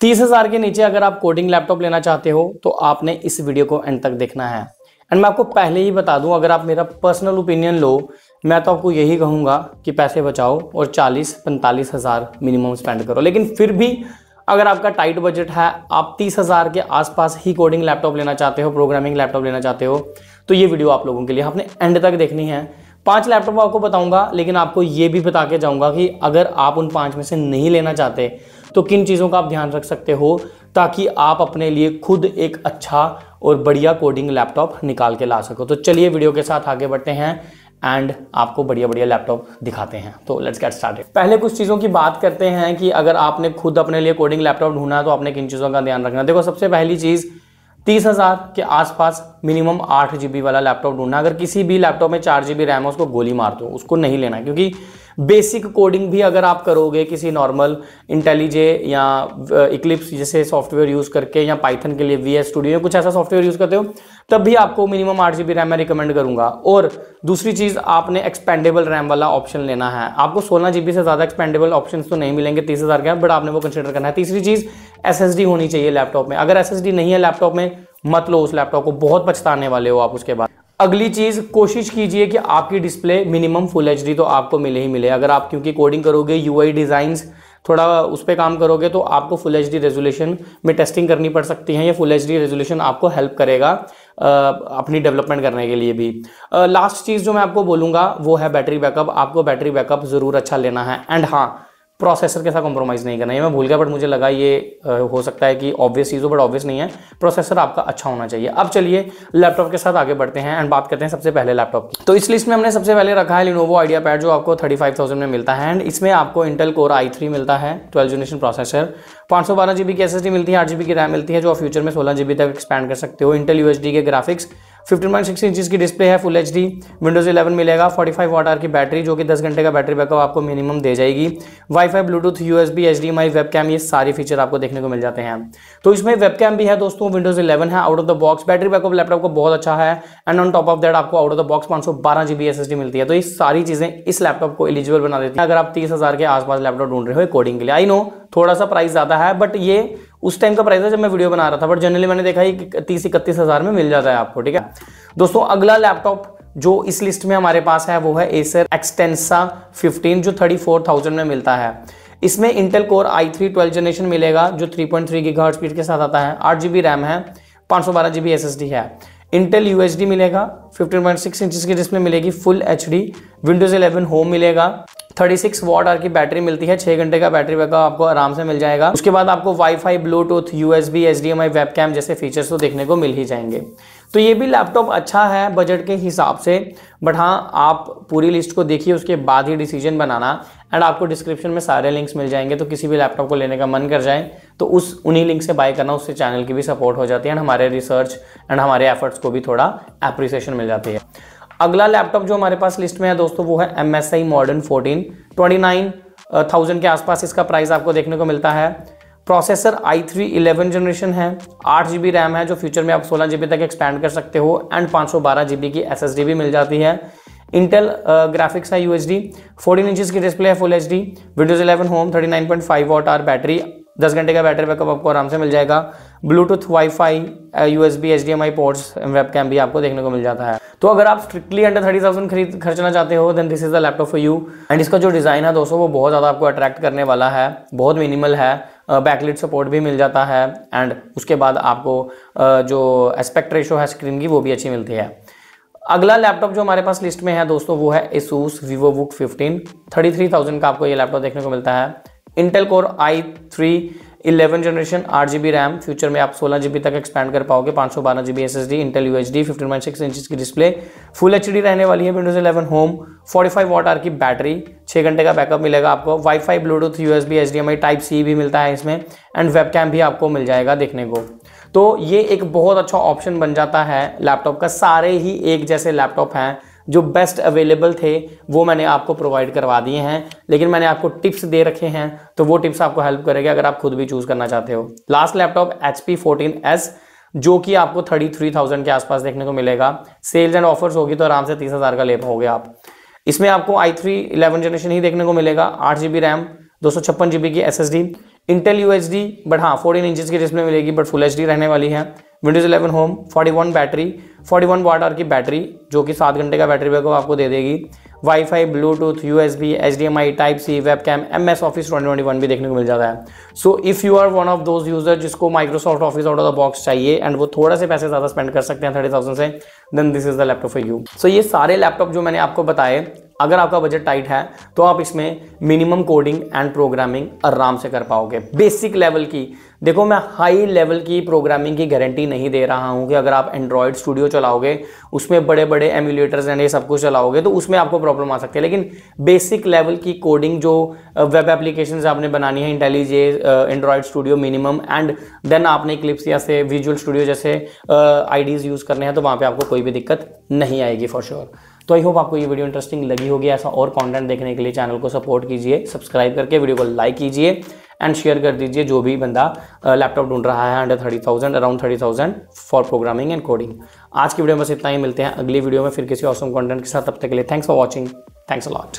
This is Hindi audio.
तीस हजार के नीचे अगर आप कोडिंग लैपटॉप लेना चाहते हो तो आपने इस वीडियो को एंड तक देखना है एंड मैं आपको पहले ही बता दूं अगर आप मेरा पर्सनल ओपिनियन लो मैं तो आपको यही कहूंगा कि पैसे बचाओ और चालीस पैंतालीस हज़ार मिनिमम स्पेंड करो लेकिन फिर भी अगर आपका टाइट बजट है आप तीस हज़ार के आसपास ही कोडिंग लैपटॉप लेना चाहते हो प्रोग्रामिंग लैपटॉप लेना चाहते हो तो ये वीडियो आप लोगों के लिए आपने एंड तक देखनी है पांच लैपटॉप आपको बताऊंगा लेकिन आपको ये भी बता के जाऊंगा कि अगर आप उन पांच में से नहीं लेना चाहते तो किन चीज़ों का आप ध्यान रख सकते हो ताकि आप अपने लिए खुद एक अच्छा और बढ़िया कोडिंग लैपटॉप निकाल के ला सको तो चलिए वीडियो के साथ आगे बढ़ते हैं एंड आपको बढ़िया बढ़िया लैपटॉप दिखाते हैं तो लेट्स गेट स्टार्टेड पहले कुछ चीज़ों की बात करते हैं कि अगर आपने खुद अपने लिए कोडिंग लैपटॉप ढूंढना है तो आपने किन चीज़ों का ध्यान रखना देखो सबसे पहली चीज़ तीस हज़ार के आसपास मिनिमम आठ जी वाला लैपटॉप ढूंढना अगर किसी भी लैपटॉप में चार जी रैम है उसको गोली मार दो उसको नहीं लेना क्योंकि बेसिक कोडिंग भी अगर आप करोगे किसी नॉर्मल इंटेलिजे या इक्लिप्स जैसे सॉफ्टवेयर यूज़ करके या पाइथन के लिए वी एस स्टूडियो या कुछ ऐसा सॉफ्टवेयर यूज़ करते हो तब भी आपको मिनिमम आठ जी बी रैम मैं रिकमेंड करूंगा और दूसरी चीज़ आपने एक्सपेंडेबल रैम वाला ऑप्शन लेना है आपको सोलह जीबी से ज़्यादा एक्सपेंडेबल ऑप्शन तो नहीं मिलेंगे तीस हज़ार के बट आपने वो कंसिडर करना है तीसरी चीज़ एस होनी चाहिए लैपटॉप में अगर एस नहीं है लैपटॉप में मत लो उस लैपटॉप को बहुत पछताने वाले हो आप उसके बाद अगली चीज़ कोशिश कीजिए कि आपकी डिस्प्ले मिनिमम फुल एच तो आपको मिले ही मिले अगर आप क्योंकि कोडिंग करोगे यू आई डिज़ाइंस थोड़ा उस पर काम करोगे तो आपको फुल एच डी रेजोल्यूशन में टेस्टिंग करनी पड़ सकती है या फुल एच डी रेजोल्यूशन आपको हेल्प करेगा अपनी डेवलपमेंट करने के लिए भी लास्ट चीज़ जो मैं आपको बोलूँगा वो है बैटरी बैकअप आपको बैटरी बैकअप ज़रूर अच्छा लेना है एंड हाँ प्रोसेसर के साथ कॉम्प्रोमाइज़ नहीं करना ये मैं भूल गया बट मुझे लगा ये हो सकता है कि ऑब्वियस चीज़ हो बट ऑब्वियस नहीं है प्रोसेसर आपका अच्छा होना चाहिए अब चलिए लैपटॉप के साथ आगे बढ़ते हैं एंड बात करते हैं सबसे पहले लैपटॉप की तो इस लिस्ट में हमने सबसे पहले रखा है लिनोवो आइडिया पैड जो आपको थर्टी फाइव थाउजेंड में मिलता है एंड इसमें आपको इंटेल कोर आई थ्री मिलता है ट्वेल्व जनरेशन प्रोसेसर पाँच सौ बारह जी बी की एस एस डी मिलती है आठ जी बी की रैम मिलती है जो आप फ्यूचर में सोलह जी बी तक एक्सपैंड कर सकते हो इंटेल यू एच डी के graphics fifteen point six inches की डिस्प्ले है full H D Windows eleven मिलेगा फोर्टी फाइव वाट आर की बैटरी जो कि दस घंटे का बैटरी बैकअप आपको मिनिमम दे जाएगी wifi Bluetooth U S B H D M I webcam ये सारी फीचर आपको देखने को मिल जाते हैं तो इसमें वेब कैम भी है दोस्तों विंडोज़ इलेवन है out of the box battery backup laptop का बहुत अच्छा है and on top of that आपको आउट ऑफ द बॉक्स पांच सौ बारह G B S S D मिलती है तो ये सारी चीज़ें इस लैपटॉप को एलिजिबल बना देती है अगर आप तीस हज़ार के आसपास लैपटॉप ढूंढ रहे हो कोडिंग के लिए आई नो थोड़ा सा प्राइस ज़्यादा है बट ये उस टाइम का प्राइस है जब मैं वीडियो बना रहा था बट जनरली मैंने देखा है कि तीस इकतीस हज़ार में मिल जाता है आपको ठीक है दोस्तों अगला लैपटॉप जो इस लिस्ट में हमारे पास है वो है एसर एक्सटेंसा 15 जो 34,000 में मिलता है इसमें Intel core I three twelve generation मिलेगा जो 3.3 पॉइंट स्पीड के साथ आता है आठ जी रैम है पाँच सौ बारह है इंटेल यू मिलेगा 15.6 पॉइंट इंचज की डिस्प्ले मिलेगी फुल डी विंडोज 11 होम मिलेगा 36 सिक्स वॉट आर की बैटरी मिलती है 6 घंटे का बैटरी बैकअप आपको आराम से मिल जाएगा उसके बाद आपको wifi Bluetooth I webcam जैसे फीचर्स तो देखने को मिल ही जाएंगे तो ये भी लैपटॉप अच्छा है बजट के हिसाब से बट हाँ आप पूरी लिस्ट को देखिए उसके बाद ही डिसीजन बनाना एंड आपको डिस्क्रिप्शन में सारे लिंक्स मिल जाएंगे तो किसी भी लैपटॉप को लेने का मन कर जाए तो उस उन्हीं लिंक से बाय करना उससे चैनल की भी सपोर्ट हो जाती है एंड हमारे रिसर्च एंड हमारे एफर्ट्स को भी थोड़ा अप्रिसिएशन मिल जाती है अगला लैपटॉप जो हमारे पास लिस्ट में है दोस्तों वो है M S I modern fourteen twenty nine thousand के आसपास इसका प्राइस आपको देखने को मिलता है processor I three eleven generation है आठ जी रैम है जो फ्यूचर में आप सोलह जी तक एक्सपेंड कर सकते हो एंड पाँच सौ बारह जी की एस एस डी भी मिल जाती है इंटेल ग्राफिक्स uh, है U H D fourteen inches की डिस्प्ले है full H D Windows eleven home thirty nine point five watt hour battery दस घंटे का बैटरी बैकअप आपको आराम से मिल जाएगा Bluetooth wifi USB HDMI ports webcam भी आपको देखने को मिल जाता है तो अगर आप स्ट्रिक्टली अंडर थर्टी थाउजेंड खरीद खर्चना चाहते हो then this is the laptop for you and इसका जो डिज़ाइन है दोस्तों वो बहुत ज़्यादा आपको अट्रैक्ट करने वाला है बहुत मिनिमल है बैकलिट सपोर्ट भी मिल जाता है एंड उसके बाद आपको जो एस्पेक्ट रेशो है स्क्रीन की वो भी अच्छी मिलती है अगला लैपटॉप जो हमारे पास लिस्ट में है दोस्तों वो है Asus Vivobook fifteen thirty three thousand का आपको ये लैपटॉप देखने को मिलता है Intel core I three eleven generation आठ जी बी रैम फ्यूचर में आप सोलह जी बी तक एक्सपैंड कर पाओगे पाँच सौ बारह G B S S D Intel U H D fifteen point six inches की डिस्प्ले फुल एच डी रहने वाली है Windows eleven home forty five watt hour की बैटरी छः घंटे का बैकअप मिलेगा आपको wifi Bluetooth U S B H D M I type C भी मिलता है इसमें एंड वेब कैम भी आपको मिल जाएगा देखने को तो ये एक बहुत अच्छा ऑप्शन बन जाता है लैपटॉप का सारे ही एक जैसे लैपटॉप हैं जो बेस्ट अवेलेबल थे वो मैंने आपको प्रोवाइड करवा दिए हैं लेकिन मैंने आपको टिप्स दे रखे हैं तो वो टिप्स आपको हेल्प करेगा अगर आप खुद भी चूज़ करना चाहते हो last laptop H P fourteen S जो कि आपको थर्टी थ्री थाउजेंड के आसपास देखने को मिलेगा सेल्स एंड ऑफर्स होगी तो आराम से तीस हज़ार का ले पाओगे आप इसमें आपको आई थ्री इलेवन जनरेशन ही देखने को मिलेगा आठ जी बी रैम दो सौ छप्पन जी बी की S S D Intel U H D but हाँ फोर्टीन इंचज़ की डिस्प्ले मिलेगी बट फुल एच डी रहने वाली है Windows 11 Home 41 battery 41 watt hour की बैटरी जो कि सात घंटे का बैटरी बैकअप आपको दे देगी wifi Bluetooth U S B H D M I type C web cam M S Office twenty twenty one भी देखने को मिल जाता है so if you are one of those user जिसको Microsoft Office out of the box चाहिए एंड वो थोड़ा से पैसे ज़्यादा स्पेंड कर सकते हैं थर्टी थाउजेंड से then this is the laptop for you so ये सारे लैपटॉप जो मैंने आपको बताए अगर आपका बजट टाइट है तो आप इसमें मिनिमम कोडिंग एंड प्रोग्रामिंग आराम से कर पाओगे बेसिक लेवल की देखो मैं हाई लेवल की प्रोग्रामिंग की गारंटी नहीं दे रहा हूँ कि अगर आप एंड्रॉयड स्टूडियो चलाओगे उसमें बड़े बड़े एम्यूलेटर्स एंड ये सब कुछ चलाओगे तो उसमें आपको प्रॉब्लम आ सकती है लेकिन बेसिक लेवल की कोडिंग जो वेब एप्लीकेशन आपने बनानी है IntelliJ Android Studio minimum and then आपने क्लिप्स या से विजुअल स्टूडियो जैसे आईडीज़ यूज़ करने हैं तो वहाँ पर आपको कोई भी दिक्कत नहीं आएगी फॉर श्योर sure. तो आई होप आपको ये वीडियो इंटरेस्टिंग लगी होगी ऐसा और कंटेंट देखने के लिए चैनल को सपोर्ट कीजिए सब्सक्राइब करके वीडियो को लाइक कीजिए एंड शेयर कर दीजिए जो भी बंदा लैपटॉप ढूंढ रहा है under thirty thousand around thirty thousand for programming and coding आज की वीडियो में बस इतना ही मिलते हैं अगली वीडियो में फिर किसी ऑसम कॉन्टेंट के साथ तब तक के लिए thanks for watching thanks allot